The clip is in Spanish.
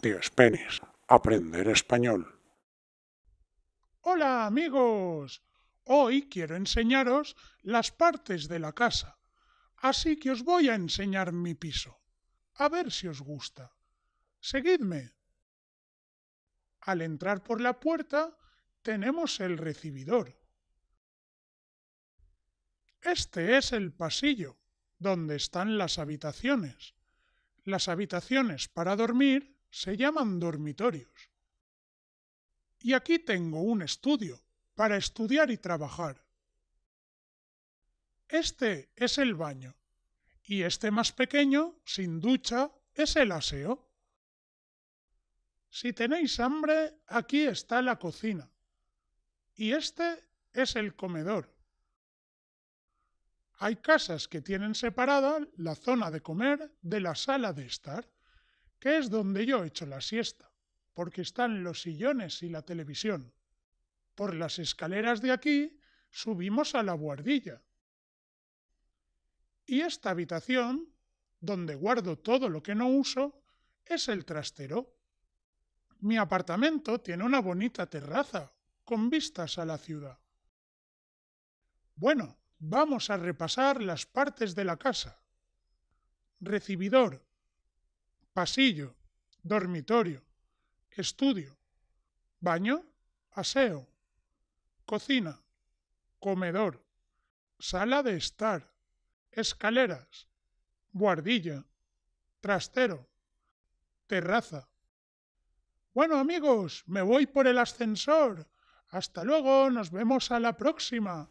Tíos Penis, aprender español. Hola amigos, hoy quiero enseñaros las partes de la casa, así que os voy a enseñar mi piso. A ver si os gusta. Seguidme. Al entrar por la puerta tenemos el recibidor. Este es el pasillo. Dónde están las habitaciones. Las habitaciones para dormir se llaman dormitorios. Y aquí tengo un estudio para estudiar y trabajar. Este es el baño y este más pequeño, sin ducha, es el aseo. Si tenéis hambre, aquí está la cocina y este es el comedor. Hay casas que tienen separada la zona de comer de la sala de estar, que es donde yo echo la siesta, porque están los sillones y la televisión. Por las escaleras de aquí subimos a la buhardilla Y esta habitación, donde guardo todo lo que no uso, es el trastero. Mi apartamento tiene una bonita terraza, con vistas a la ciudad. Bueno, Vamos a repasar las partes de la casa. Recibidor, pasillo, dormitorio, estudio, baño, aseo, cocina, comedor, sala de estar, escaleras, guardilla, trastero, terraza. Bueno amigos, me voy por el ascensor. Hasta luego, nos vemos a la próxima.